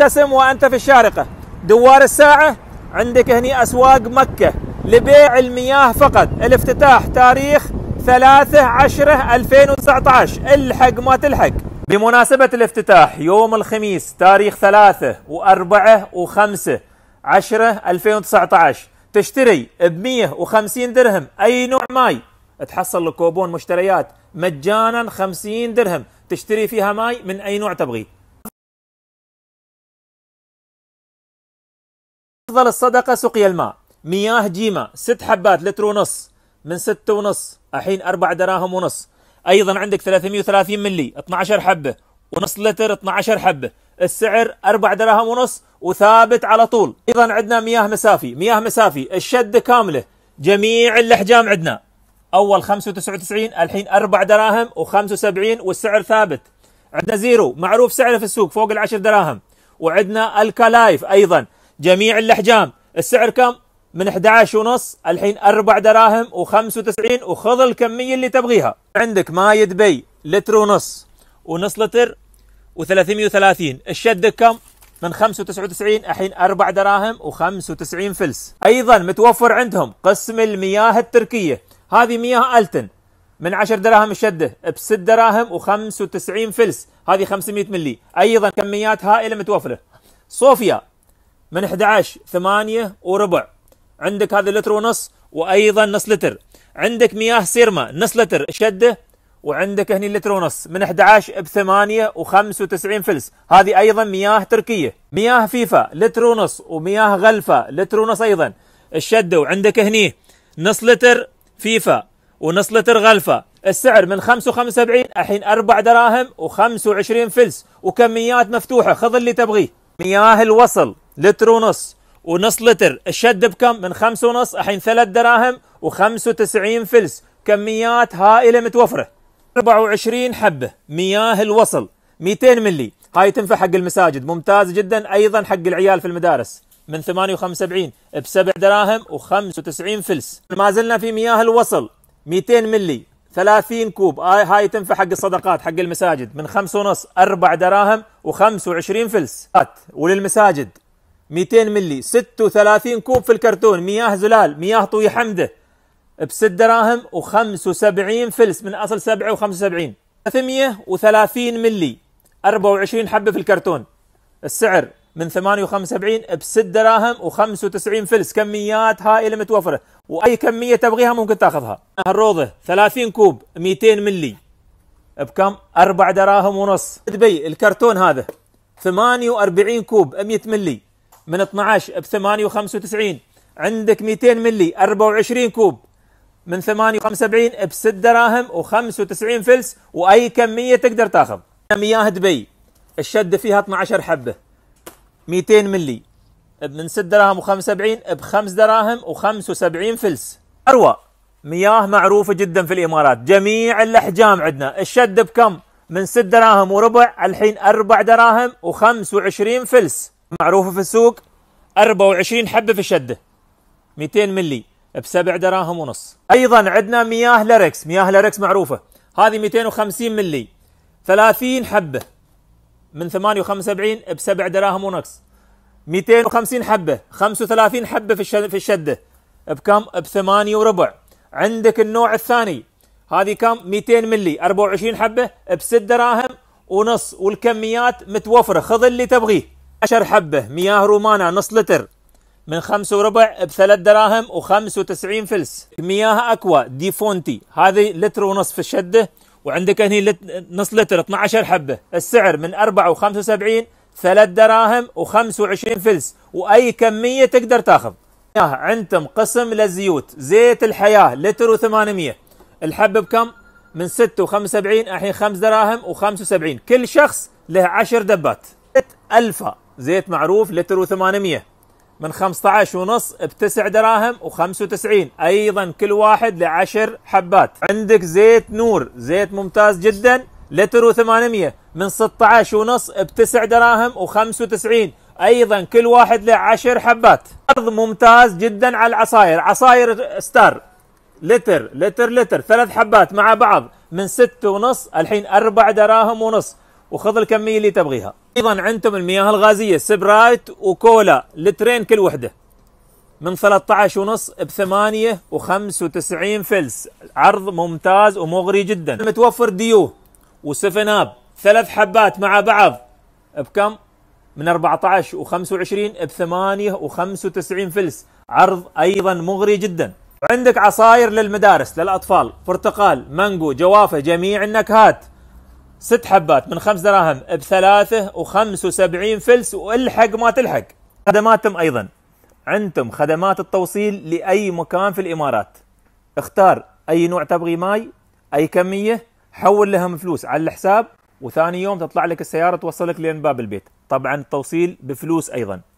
ابتسم وأنت في الشارقة دوار الساعة عندك هني أسواق مكة لبيع المياه فقط الافتتاح تاريخ 3 10 2019 الحق ما تلحق بمناسبة الافتتاح يوم الخميس تاريخ 3 و4 و5 10 2019 تشتري ب 150 درهم اي نوع ماي تحصل لك مشتريات مجانا 50 درهم تشتري فيها ماي من اي نوع تبغيه أفضل الصدقة سقي الماء مياه جيمة ست حبات لتر ونص من ستة ونص الحين أربع دراهم ونص أيضا عندك 330 ملي 12 حبة ونص لتر 12 حبة السعر أربع دراهم ونص وثابت على طول أيضا عندنا مياه مسافي مياه مسافي الشدة كاملة جميع الأحجام عندنا أول 95 الحين أربع دراهم و75 والسعر ثابت عندنا زيرو معروف سعره في السوق فوق العشر دراهم وعندنا الكلايف أيضا جميع الاحجام السعر كم من 11 ونص الحين 4 دراهم و95 وخذ الكميه اللي تبغيها عندك ماي دبي لتر ونص ونص لتر و330 الشد كم من 95 الحين 4 دراهم و95 فلس ايضا متوفر عندهم قسم المياه التركيه هذه مياه التن من 10 دراهم الشده ب 6 دراهم و95 فلس هذه 500 ملي ايضا كميات هائله متوفره صوفيا من 11 8 وربع عندك هذا لتر ونص وايضا نص لتر عندك مياه سيرما نص لتر شده وعندك هني لتر ونص من 11 ب 8 و95 فلس هذه ايضا مياه تركيه مياه فيفا لتر ونص ومياه غلفه لتر ونص ايضا الشده وعندك هني نص لتر فيفا ونص لتر غلفه السعر من 75 الحين 4 دراهم و25 فلس وكميات مفتوحه خذ اللي تبغيه مياه الوصل لتر ونص ونص لتر الشد بكم من خمسة ونص الحين ثلاث دراهم و وتسعين فلس كميات هائلة متوفرة 24 حبة مياه الوصل 200 ملي هاي تنفع حق المساجد ممتاز جدا أيضا حق العيال في المدارس من 78 بسبع دراهم و95 فلس ما زلنا في مياه الوصل 200 ملي 30 كوب آه، هاي تنفع حق الصدقات حق المساجد من 5 ونص 4 دراهم و25 فلس وللمساجد 200 ملي 36 كوب في الكرتون مياه زلال مياه طوي حمده ب 6 دراهم و75 فلس من اصل 7 و75 330 ملي 24 حبه في الكرتون السعر من 78 ب 6 دراهم و95 فلس كميات هائله متوفره واي كميه تبغيها ممكن تاخذها الروضه 30 كوب 200 ملي بكم 4 دراهم ونص دبي الكرتون هذا 48 كوب 100 ملي من 12 ب 98 عندك 200 ملي 24 كوب من 78 ب 6 دراهم و95 فلس واي كميه تقدر تاخذ مياه دبي الشده فيها 12 حبه 200 ملي من 6 دراهم و75 ب 5 دراهم و75 فلس اروى مياه معروفه جدا في الامارات جميع الاحجام عندنا الشد بكم من 6 دراهم وربع الحين 4 دراهم و25 فلس معروفه في السوق 24 حبه في الشده 200 ملي بسبع دراهم ونص ايضا عندنا مياه لاركس مياه لاركس معروفه هذه 250 ملي 30 حبه من 78 بسبع دراهم ونص 250 حبه 35 حبه في في الشده بكم بثمانية وربع عندك النوع الثاني هذه كم 200 ملي 24 حبه بست دراهم ونص والكميات متوفره خذ اللي تبغيه عشر حبة مياه رومانا نص لتر من خمس وربع بثلاث دراهم وخمس وتسعين فلس مياه أكوا دي فونتي هذه لتر ونص في الشدة وعندك هنا لت... نص لتر 12 حبة السعر من أربعة وخمس وسبعين ثلاث دراهم وخمس وعشرين فلس وأي كمية تقدر تاخذ مياه عندهم قسم للزيوت زيت الحياة لتر وثمانمية الحبة بكم؟ من ستة وخمس وسبعين الحين خمس دراهم وخمس وسبعين كل شخص له عشر دبات ألفا زيت معروف لتر و800 من 15 ونص بتسع دراهم و95 ايضا كل واحد لعشر حبات عندك زيت نور زيت ممتاز جدا لتر و800 من 16 ونص بتسع دراهم و95 ايضا كل واحد له 10 حبات عرض ممتاز جدا على العصاير عصاير ستار لتر لتر لتر ثلاث حبات مع بعض من 6 ونص الحين 4 دراهم ونص وخذ الكميه اللي تبغيها ايضا عندكم المياه الغازيه سبرايت وكولا لترين كل وحده من 13 ونص ب 8 و95 فلس عرض ممتاز ومغري جدا متوفر ديو وسفن اب ثلاث حبات مع بعض بكم من 14 و25 ب 8 و95 فلس عرض ايضا مغري جدا عندك عصاير للمدارس للاطفال برتقال مانجو جوافه جميع النكهات ست حبات من خمس دراهم بثلاثة وخمس وسبعين فلس والحق ما تلحق خدماتهم أيضا عندهم خدمات التوصيل لأي مكان في الإمارات اختار أي نوع تبغي ماي أي كمية حول لهم فلوس على الحساب وثاني يوم تطلع لك السيارة توصلك لين باب البيت طبعا التوصيل بفلوس أيضا